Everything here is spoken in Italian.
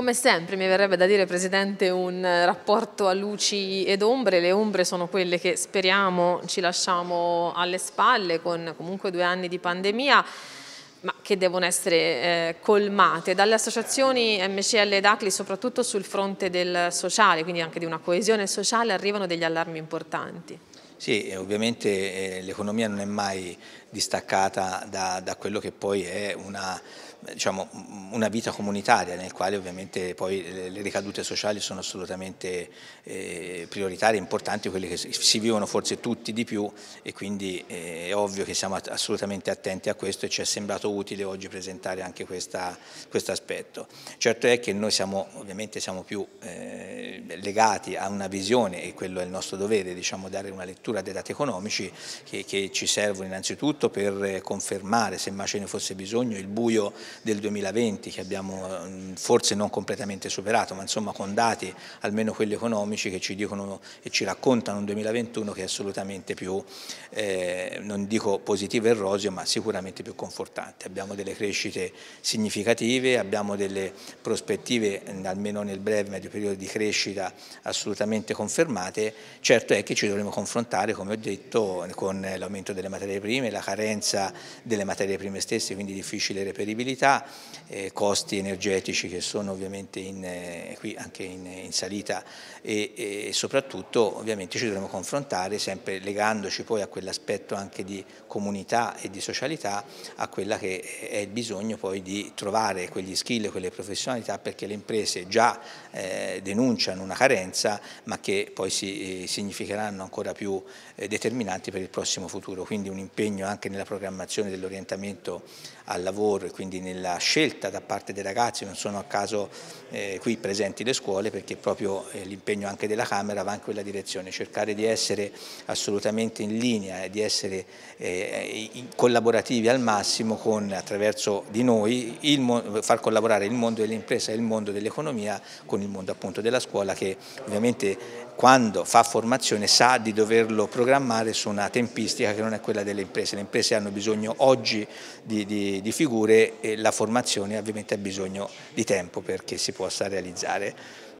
Come sempre mi verrebbe da dire Presidente un eh, rapporto a luci ed ombre, le ombre sono quelle che speriamo ci lasciamo alle spalle con comunque due anni di pandemia ma che devono essere eh, colmate dalle associazioni MCL ed ACLI soprattutto sul fronte del sociale, quindi anche di una coesione sociale arrivano degli allarmi importanti. Sì, ovviamente eh, l'economia non è mai distaccata da, da quello che poi è una, diciamo, una, vita comunitaria nel quale ovviamente poi le, ricadute sociali sono assolutamente eh, prioritarie, importanti, quelle che si vivono forse tutti di più e quindi eh, è ovvio che siamo assolutamente attenti a questo e ci è sembrato utile oggi presentare anche questo aspetto. Certo è che noi siamo, ovviamente siamo più eh, legati a una visione, e quello è il nostro dovere, diciamo, dare una lettura dei dati economici che, che ci servono innanzitutto per eh, confermare, se mai ce ne fosse bisogno, il buio del 2020 che abbiamo mm, forse non completamente superato, ma insomma con dati, almeno quelli economici, che ci dicono e ci raccontano un 2021 che è assolutamente più, eh, non dico positivo e roseo, ma sicuramente più confortante. Abbiamo delle crescite significative, abbiamo delle prospettive, mm, almeno nel breve medio periodo, di crescita assolutamente confermate, certo è che ci dovremo confrontare, come ho detto, con l'aumento delle materie prime, la carenza delle materie prime stesse, quindi difficile reperibilità, eh, costi energetici che sono ovviamente in, eh, qui anche in, in salita e, e soprattutto ovviamente ci dovremo confrontare sempre legandoci poi a quell'aspetto anche di comunità e di socialità, a quella che è il bisogno poi di trovare quegli skill, quelle professionalità perché le imprese già eh, denunciano una carenza ma che poi si eh, significheranno ancora più eh, determinanti per il prossimo futuro, quindi un impegno anche nella programmazione dell'orientamento al lavoro e quindi nella scelta da parte dei ragazzi, non sono a caso eh, qui presenti le scuole perché proprio eh, l'impegno anche della Camera va in quella direzione, cercare di essere assolutamente in linea e di essere eh, eh collaborativi al massimo con, attraverso di noi il, far collaborare il mondo dell'impresa e il mondo dell'economia con il mondo appunto della scuola che ovviamente quando fa formazione sa di doverlo programmare su una tempistica che non è quella delle imprese. Le imprese hanno bisogno oggi di, di, di figure e la formazione ovviamente ha bisogno di tempo perché si possa realizzare.